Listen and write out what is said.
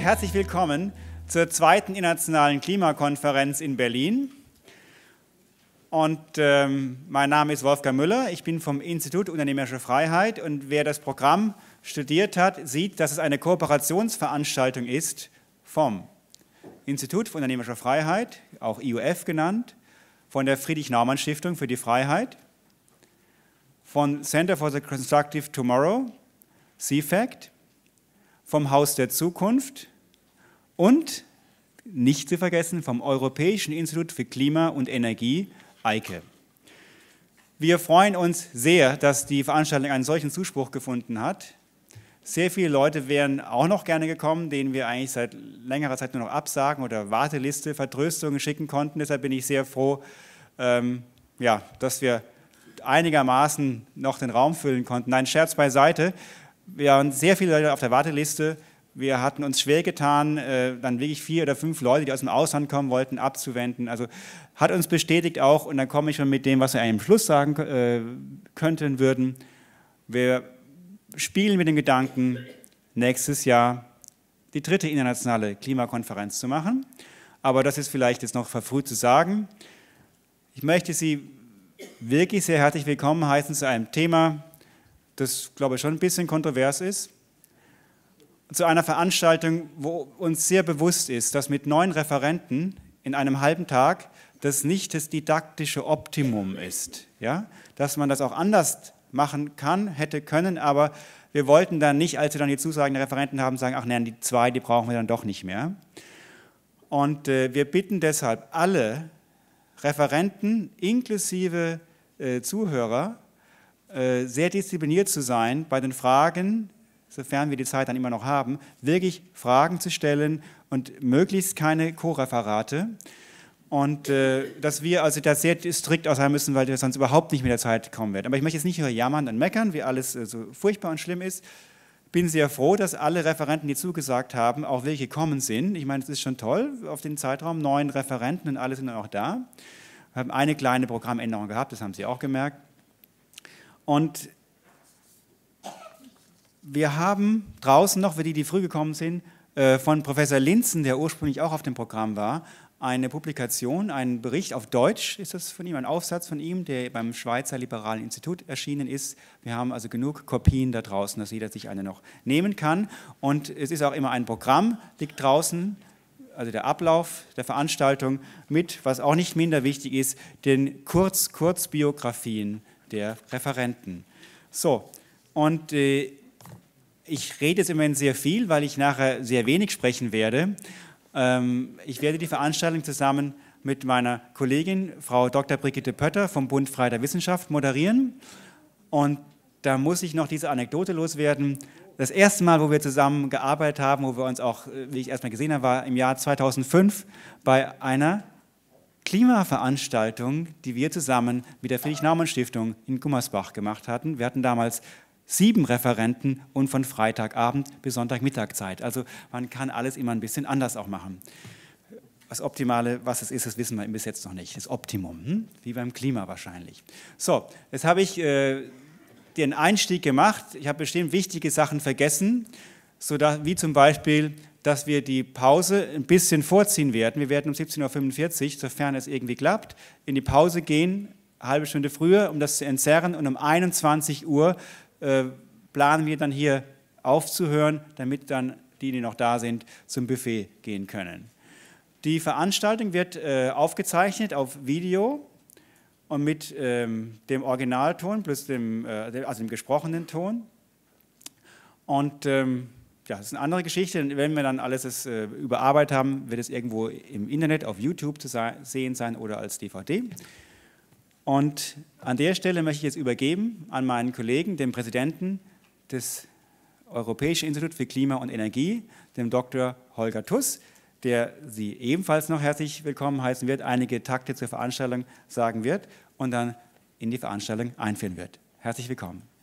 herzlich willkommen zur zweiten internationalen Klimakonferenz in Berlin. Und ähm, mein Name ist Wolfgang Müller, ich bin vom Institut Unternehmerische Freiheit und wer das Programm studiert hat, sieht, dass es eine Kooperationsveranstaltung ist vom Institut für Unternehmerische Freiheit, auch IUF genannt, von der Friedrich-Naumann-Stiftung für die Freiheit, von Center for the Constructive Tomorrow, CFACT, vom Haus der Zukunft, und nicht zu vergessen vom Europäischen Institut für Klima und Energie, EIKE. Wir freuen uns sehr, dass die Veranstaltung einen solchen Zuspruch gefunden hat. Sehr viele Leute wären auch noch gerne gekommen, denen wir eigentlich seit längerer Zeit nur noch Absagen oder Warteliste, Vertröstungen schicken konnten. Deshalb bin ich sehr froh, ähm, ja, dass wir einigermaßen noch den Raum füllen konnten. Nein, Scherz beiseite. Wir haben sehr viele Leute auf der Warteliste. Wir hatten uns schwer getan, äh, dann wirklich vier oder fünf Leute, die aus dem Ausland kommen wollten, abzuwenden. Also hat uns bestätigt auch, und dann komme ich schon mit dem, was wir einem Schluss sagen äh, könnten, würden. Wir spielen mit dem Gedanken, nächstes Jahr die dritte internationale Klimakonferenz zu machen. Aber das ist vielleicht jetzt noch verfrüht zu sagen. Ich möchte Sie wirklich sehr herzlich willkommen heißen zu einem Thema, das, glaube ich, schon ein bisschen kontrovers ist zu einer Veranstaltung, wo uns sehr bewusst ist, dass mit neun Referenten in einem halben Tag das nicht das didaktische Optimum ist. Ja? Dass man das auch anders machen kann, hätte können, aber wir wollten dann nicht, als wir dann die Zusagen der Referenten haben, sagen, ach nein, die zwei, die brauchen wir dann doch nicht mehr. Und äh, wir bitten deshalb alle Referenten inklusive äh, Zuhörer, äh, sehr diszipliniert zu sein bei den Fragen, sofern wir die Zeit dann immer noch haben, wirklich Fragen zu stellen und möglichst keine Co-Referate. Und äh, dass wir also da sehr strikt auch sein müssen, weil wir sonst überhaupt nicht mit der Zeit kommen werden. Aber ich möchte jetzt nicht nur jammern und meckern, wie alles äh, so furchtbar und schlimm ist. Bin sehr froh, dass alle Referenten, die zugesagt haben, auch welche kommen sind. Ich meine, es ist schon toll auf den Zeitraum. Neun Referenten und alle sind auch da. Wir haben eine kleine Programmänderung gehabt, das haben Sie auch gemerkt. Und wir haben draußen noch, für die, die früh gekommen sind, äh, von Professor Linzen, der ursprünglich auch auf dem Programm war, eine Publikation, einen Bericht auf Deutsch ist das von ihm, ein Aufsatz von ihm, der beim Schweizer Liberalen Institut erschienen ist. Wir haben also genug Kopien da draußen, dass jeder sich eine noch nehmen kann. Und es ist auch immer ein Programm, liegt draußen, also der Ablauf der Veranstaltung mit, was auch nicht minder wichtig ist, den Kurz-Kurzbiografien der Referenten. So, und äh, ich rede jetzt im Moment sehr viel, weil ich nachher sehr wenig sprechen werde. Ähm, ich werde die Veranstaltung zusammen mit meiner Kollegin, Frau Dr. Brigitte Pötter vom Bund Frei der Wissenschaft, moderieren. Und da muss ich noch diese Anekdote loswerden. Das erste Mal, wo wir zusammen gearbeitet haben, wo wir uns auch, äh, wie ich erstmal gesehen habe, war im Jahr 2005 bei einer Klimaveranstaltung, die wir zusammen mit der Friedrich-Naumann-Stiftung in Gummersbach gemacht hatten. Wir hatten damals sieben Referenten und von Freitagabend bis Sonntagmittag Zeit. Also man kann alles immer ein bisschen anders auch machen. Das Optimale, was es ist, das wissen wir bis jetzt noch nicht. Das Optimum, hm? wie beim Klima wahrscheinlich. So, jetzt habe ich äh, den Einstieg gemacht. Ich habe bestimmt wichtige Sachen vergessen, sodass, wie zum Beispiel, dass wir die Pause ein bisschen vorziehen werden. Wir werden um 17.45 Uhr, sofern es irgendwie klappt, in die Pause gehen, eine halbe Stunde früher, um das zu entzerren und um 21 Uhr äh, planen wir dann hier aufzuhören, damit dann die, die noch da sind, zum Buffet gehen können. Die Veranstaltung wird äh, aufgezeichnet auf Video und mit ähm, dem Originalton plus dem, äh, also dem gesprochenen Ton. Und ähm, ja, das ist eine andere Geschichte. Wenn wir dann alles das, äh, überarbeitet haben, wird es irgendwo im Internet auf YouTube zu sehen sein oder als DVD. Und an der Stelle möchte ich jetzt übergeben an meinen Kollegen, den Präsidenten des Europäischen Instituts für Klima und Energie, dem Dr. Holger Tuss, der Sie ebenfalls noch herzlich willkommen heißen wird, einige Takte zur Veranstaltung sagen wird und dann in die Veranstaltung einführen wird. Herzlich willkommen.